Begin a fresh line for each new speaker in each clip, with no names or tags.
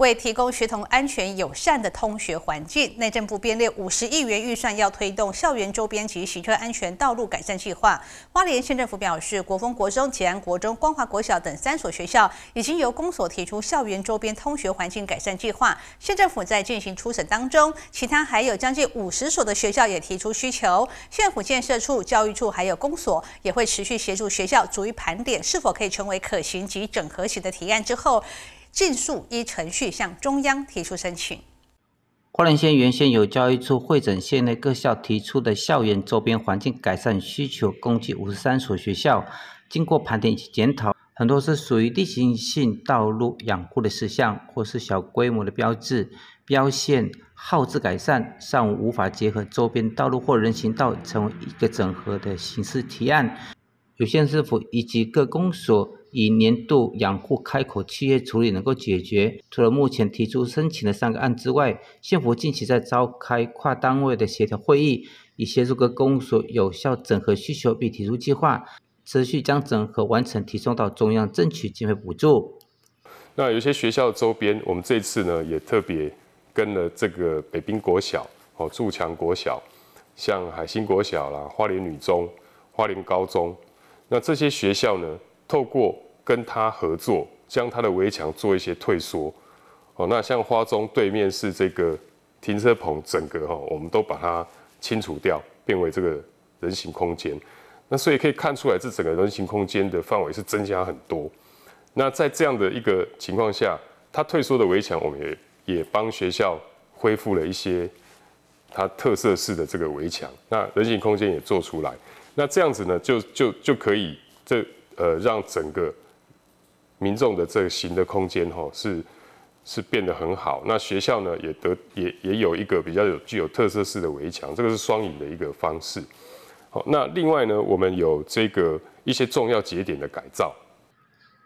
为提供学童安全友善的通学环境，内政部编列五十亿元预算，要推动校园周边及行车安全道路改善计划。花莲县政府表示，国丰国中、吉安国中、光华国小等三所学校已经由公所提出校园周边通学环境改善计划，县政府在进行初审当中，其他还有将近五十所的学校也提出需求。县政府建设处、教育处还有公所也会持续协助学校逐一盘点，是否可以成为可行及整合型的提案之后。尽数依程序向中央提出申请。
花莲县原先由教育处会诊县内各校提出的校园周边环境改善需求，共计五十三所学校，经过盘点及检讨，很多是属于地形性道路养护的事项，或是小规模的标志、标线、号资改善，尚无法结合周边道路或人行道，成为一个整合的形式提案。有县政府以及各公所。以年度养护开口企域处理能够解决。除了目前提出申请的三个案之外，县府近期在召开跨单位的协调会议，以协助各公所有效整合需求，并提出计划，持续将整合完成提升到中央争取经费补助。
那有些学校的周边，我们这次呢也特别跟了这个北滨国小、哦筑强国小，像海星国小啦、花莲女中、花莲高中，那这些学校呢？透过跟他合作，将他的围墙做一些退缩，哦，那像花中对面是这个停车棚，整个哈，我们都把它清除掉，变为这个人行空间。那所以可以看出来，这整个人行空间的范围是增加很多。那在这样的一个情况下，他退缩的围墙，我们也也帮学校恢复了一些他特色式的这个围墙，那人行空间也做出来。那这样子呢，就就就可以这。呃，让整个民众的这个行的空间吼是是变得很好。那学校呢也得也也有一个比较有具有特色式的围墙，这个是双赢的一个方式。好，那另外呢，我们有这个一些重要节
点的改造。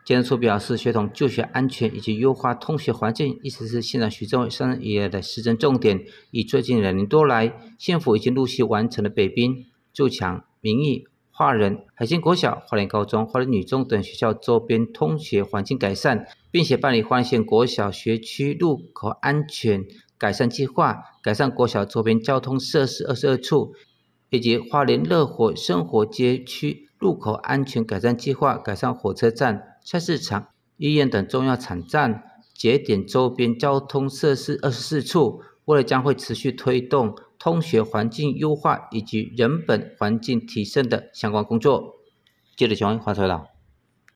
建察处表示，学童就学安全以及优化通学环境，一直是县长徐正生以来的施政重点。以最近两年多来，县府已经陆续完成了北滨、筑墙、民意。华仁、海信国小、华联高中、华联女中等学校周边通学环境改善，并且办理花县国小学区入口安全改善计划，改善国小周边交通设施二十二处，以及花莲乐火生活街区入口安全改善计划，改善火车站、菜市场、医院等重要场站节点周边交通设施二十四处。未来将会持续推动。通学环境优化以及人本环境提升的相关工作。记者强华出来了。